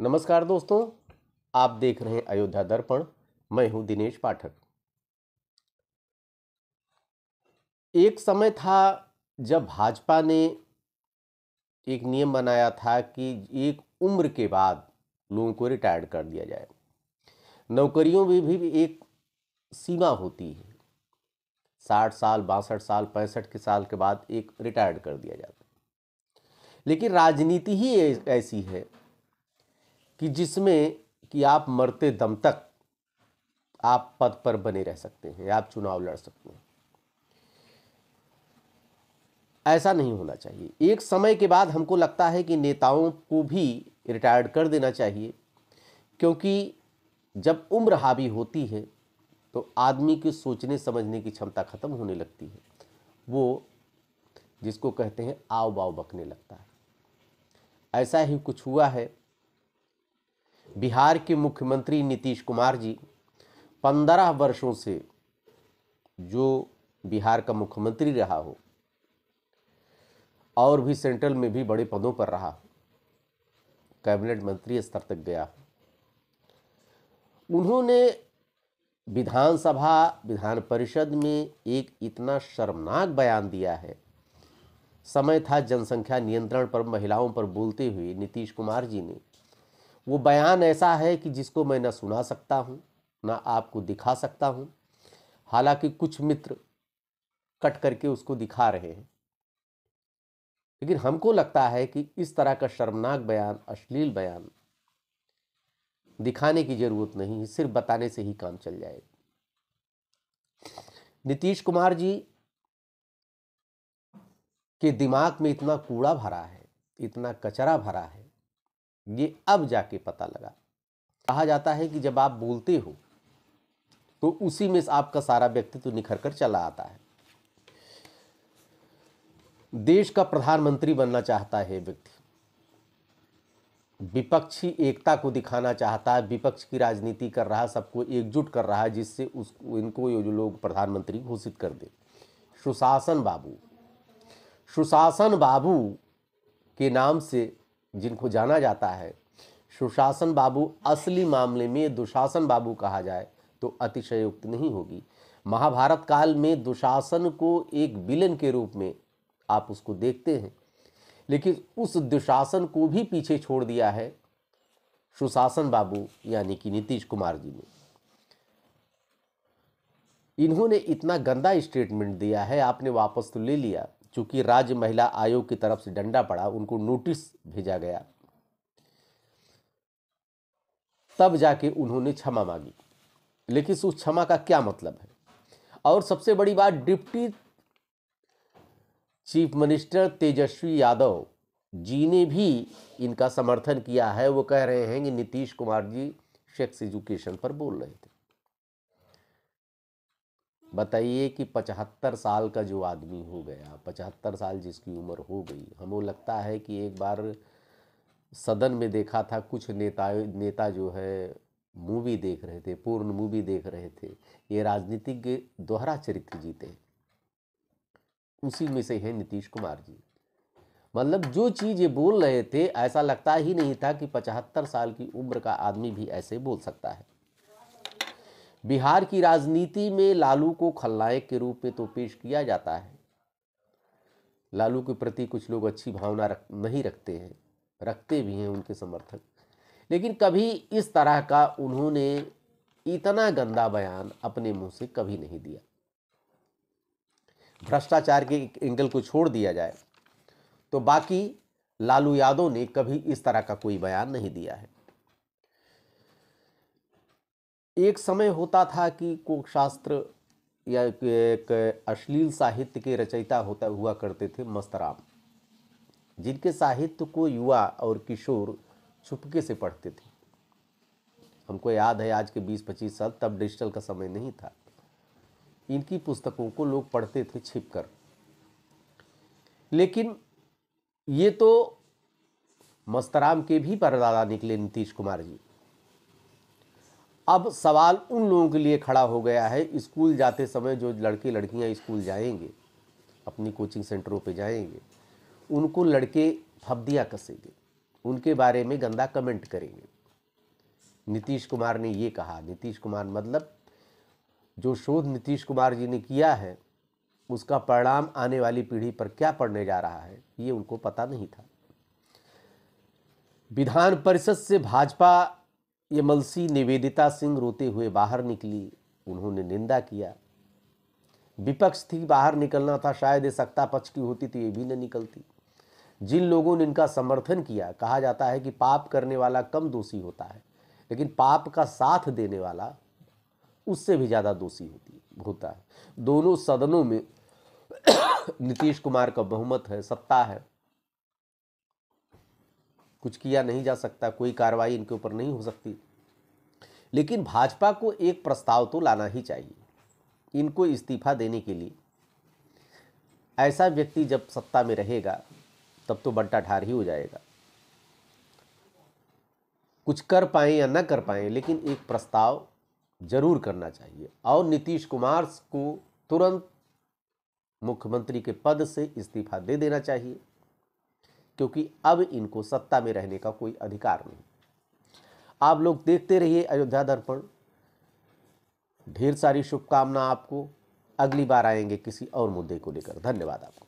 नमस्कार दोस्तों आप देख रहे हैं अयोध्या दर्पण मैं हूं दिनेश पाठक एक समय था जब भाजपा ने एक नियम बनाया था कि एक उम्र के बाद लोगों को रिटायर्ड कर दिया जाए नौकरियों में भी, भी एक सीमा होती है साठ साल बासठ साल पैंसठ के साल के बाद एक रिटायर्ड कर दिया जाता है लेकिन राजनीति ही ऐसी है कि जिसमें कि आप मरते दम तक आप पद पर बने रह सकते हैं आप चुनाव लड़ सकते हैं ऐसा नहीं होना चाहिए एक समय के बाद हमको लगता है कि नेताओं को भी रिटायर्ड कर देना चाहिए क्योंकि जब उम्र हावी होती है तो आदमी के सोचने समझने की क्षमता खत्म होने लगती है वो जिसको कहते हैं आव बाव बकने लगता है ऐसा ही कुछ हुआ है बिहार के मुख्यमंत्री नीतीश कुमार जी पंद्रह वर्षों से जो बिहार का मुख्यमंत्री रहा हो और भी सेंट्रल में भी बड़े पदों पर रहा हो कैबिनेट मंत्री स्तर तक गया हो उन्होंने विधानसभा विधान परिषद में एक इतना शर्मनाक बयान दिया है समय था जनसंख्या नियंत्रण पर महिलाओं पर बोलते हुए नीतीश कुमार जी ने वो बयान ऐसा है कि जिसको मैं ना सुना सकता हूँ ना आपको दिखा सकता हूँ हालांकि कुछ मित्र कट करके उसको दिखा रहे हैं लेकिन हमको लगता है कि इस तरह का शर्मनाक बयान अश्लील बयान दिखाने की जरूरत नहीं है सिर्फ बताने से ही काम चल जाएगा नीतीश कुमार जी के दिमाग में इतना कूड़ा भरा है इतना कचरा भरा है ये अब जाके पता लगा कहा जाता है कि जब आप बोलते हो तो उसी में आपका सारा व्यक्तित्व निखर कर चला आता है देश का प्रधानमंत्री बनना चाहता है व्यक्ति विपक्षी एकता को दिखाना चाहता है विपक्ष की राजनीति कर रहा सबको एकजुट कर रहा है जिससे उस इनको ये जो लोग प्रधानमंत्री घोषित कर दे सुशासन बाबू सुशासन बाबू के नाम से जिनको जाना जाता है सुशासन बाबू असली मामले में दुशासन बाबू कहा जाए तो अतिशयुक्त नहीं होगी महाभारत काल में दुशासन को एक विलन के रूप में आप उसको देखते हैं लेकिन उस दुशासन को भी पीछे छोड़ दिया है सुशासन बाबू यानी कि नीतीश कुमार जी ने इन्होंने इतना गंदा स्टेटमेंट दिया है आपने वापस तो ले लिया चूंकि राज्य महिला आयोग की तरफ से डंडा पड़ा उनको नोटिस भेजा गया तब जाके उन्होंने क्षमा मांगी लेकिन उस क्षमा का क्या मतलब है और सबसे बड़ी बात deputy chief minister Tejashwi Yadav ji ने भी इनका समर्थन किया है वो कह रहे हैं कि नीतीश कुमार जी सेक्स एजुकेशन पर बोल रहे थे बताइए कि पचहत्तर साल का जो आदमी हो गया पचहत्तर साल जिसकी उम्र हो गई हमें लगता है कि एक बार सदन में देखा था कुछ नेता नेता जो है मूवी देख रहे थे पूर्ण मूवी देख रहे थे ये राजनीतिज्ञ दोहरा चरित्र जीते उसी में से है नीतीश कुमार जी मतलब जो चीज़ ये बोल रहे थे ऐसा लगता ही नहीं था कि पचहत्तर साल की उम्र का आदमी भी ऐसे बोल सकता है बिहार की राजनीति में लालू को खलनायक के रूप में तो पेश किया जाता है लालू के प्रति कुछ लोग अच्छी भावना रख नहीं रखते हैं रखते भी हैं उनके समर्थक लेकिन कभी इस तरह का उन्होंने इतना गंदा बयान अपने मुंह से कभी नहीं दिया भ्रष्टाचार के एंगल को छोड़ दिया जाए तो बाकी लालू यादव ने कभी इस तरह का कोई बयान नहीं दिया है एक समय होता था कि कोकशास्त्र या एक अश्लील साहित्य के रचयिता होता हुआ करते थे मस्तराम जिनके साहित्य को युवा और किशोर छुपके से पढ़ते थे हमको याद है आज के 20-25 साल तब डिजिटल का समय नहीं था इनकी पुस्तकों को लोग पढ़ते थे छिप कर लेकिन ये तो मस्तराम के भी परदादा निकले नीतीश कुमार जी अब सवाल उन लोगों के लिए खड़ा हो गया है स्कूल जाते समय जो लड़के लड़कियां स्कूल जाएंगे अपनी कोचिंग सेंटरों पे जाएंगे उनको लड़के फब्दियाँ कसेंगे उनके बारे में गंदा कमेंट करेंगे नीतीश कुमार ने ये कहा नीतीश कुमार मतलब जो शोध नीतीश कुमार जी ने किया है उसका परिणाम आने वाली पीढ़ी पर क्या पड़ने जा रहा है ये उनको पता नहीं था विधान परिषद से भाजपा यमलसी निवेदिता सिंह रोते हुए बाहर निकली उन्होंने निंदा किया विपक्ष थी बाहर निकलना था शायद ये सत्ता पक्ष की होती तो ये भी न निकलती जिन लोगों ने इनका समर्थन किया कहा जाता है कि पाप करने वाला कम दोषी होता है लेकिन पाप का साथ देने वाला उससे भी ज़्यादा दोषी होती होता है दोनों सदनों में नीतीश कुमार का बहुमत है सत्ता है कुछ किया नहीं जा सकता कोई कार्रवाई इनके ऊपर नहीं हो सकती लेकिन भाजपा को एक प्रस्ताव तो लाना ही चाहिए इनको इस्तीफा देने के लिए ऐसा व्यक्ति जब सत्ता में रहेगा तब तो बंटा ठार ही हो जाएगा कुछ कर पाए या ना कर पाए लेकिन एक प्रस्ताव जरूर करना चाहिए और नीतीश कुमार को तुरंत मुख्यमंत्री के पद से इस्तीफा दे देना चाहिए क्योंकि अब इनको सत्ता में रहने का कोई अधिकार नहीं आप लोग देखते रहिए अयोध्या दर्पण ढेर सारी शुभकामना आपको अगली बार आएंगे किसी और मुद्दे को लेकर धन्यवाद आपको